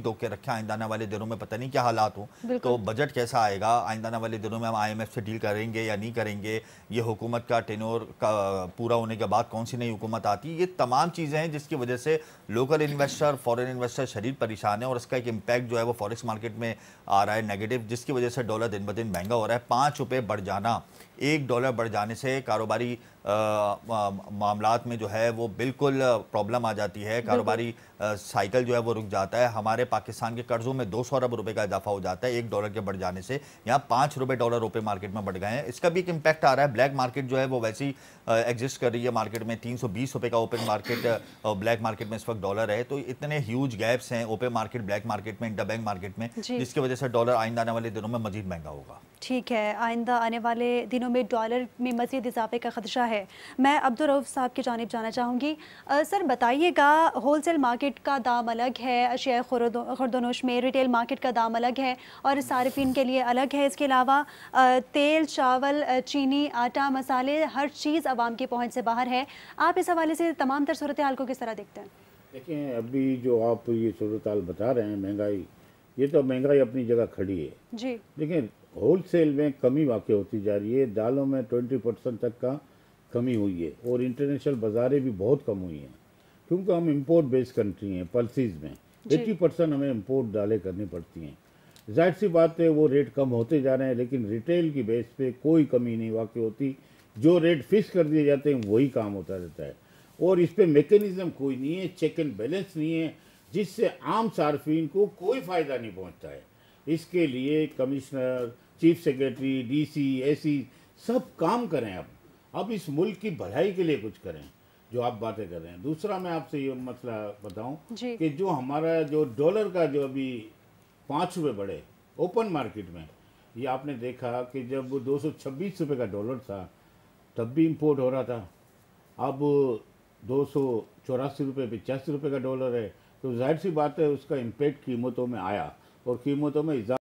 दो के रखे आइंदा आने वाले दिनों में पता नहीं क्या हालात हो तो बजट कैसा आएगा आइंदा आने वाले दिनों में हम आईएमएफ से डील करेंगे या नहीं करेंगे ये हुकूमत का टेनोर का पूरा होने के बाद कौन सी नई हुकूमत आती है ये तमाम चीज़ें हैं जिसकी वजह से लोकल इन्वेस्टर फॉरेन इन्वेस्टर शरीर परेशान है और इसका एक इम्पैक्ट जो है वो फॉरेक्स मार्केट में आ रहा है नेगेटिव जिसकी वजह से डॉलर दिन ब दिन महंगा हो रहा है पाँच रुपये बढ़ जाना एक डॉलर बढ़ जाने से कारोबारी मामला में जो है वो बिल्कुल प्रॉब्लम आ जाती है कारोबारी साइकिल जो है वो रुक जाता है हमारे हमारे पाकिस्तान के कर्जों में दो सौ अरब रुपए का इजाफा हो जाता है एक डॉलर के बढ़ जाने से यहाँ पाँच रुपए डॉलर रुपए मार्केट में बढ़ गए हैं इसका भी एक इम्पैक्ट आ रहा है ब्लैक मार्केट जो है वो वैसी एग्जिस्ट कर रही है मार्केट में तीन सौ का ओपन मार्केट ब्लैक मार्केट में इस वक्त डॉलर है तो इतने ह्यूज गैप्स हैं ओपन मार्केट ब्लैक मार्केट में इंटर मार्केट में जिसकी वजह से डॉलर आइंदा आने वाले दिनों में मजीद महंगा होगा ठीक है आइंदा आने वाले दिनों में डॉलर में मजीद इजाफे का खदशा है मैं अब्दुलरऊफ़ साहब की जानब जाना चाहूँगी सर बताइएगा होल सेल मार्केट का दाम अलग है अशिया खुरदोनोश में रिटेल मार्केट का दाम अलग है और सार्फिन के लिए अलग है इसके अलावा तेल चावल चीनी आटा मसाले हर चीज़ आवाम की पहुँच से बाहर है आप इस हवाले से तमाम तर सूरत हाल को किस तरह देखते हैं देखिए अभी जो आप ये सूरत हाल बता रहे हैं महंगाई ये तो महंगाई अपनी जगह खड़ी है जी देखिए होल सेल में कमी वाकई होती जा रही है दालों में ट्वेंटी परसेंट तक का कमी हुई है और इंटरनेशनल बाज़ारें भी बहुत कम हुई हैं क्योंकि हम इम्पोर्ट बेस्ड कंट्री हैं पल्सीज में एट्टी परसेंट हमें इम्पोर्ट दालें करनी पड़ती हैं जाहिर सी बात है वो रेट कम होते जा रहे हैं लेकिन रिटेल की बेस पे कोई कमी नहीं वाकई होती जो रेट फिक्स कर दिए जाते हैं वही काम होता रहता है और इस पर मेकेनिज़म कोई नहीं है चेक एंड बैलेंस नहीं है जिससे आम सार्फिन को कोई फ़ायदा नहीं पहुँचता है इसके लिए commissioner chief secretary DC AC सब काम करें अब अब इस मुल्क की भलाई के लिए कुछ करें जो आप बातें कर रहे हैं दूसरा मैं आपसे ये मसला बताऊं कि जो हमारा जो डॉलर का जो अभी पाँच रुपये बढ़े ओपन मार्केट में ये आपने देखा कि जब दो सौ छब्बीस रुपये का डॉलर था तब भी इम्पोर्ट हो रहा था अब दो सौ चौरासी रुपये पचासी रुपये का डॉलर है तो जाहिर सी बात है उसका इम्पेक्ट कीमतों में आया Porque un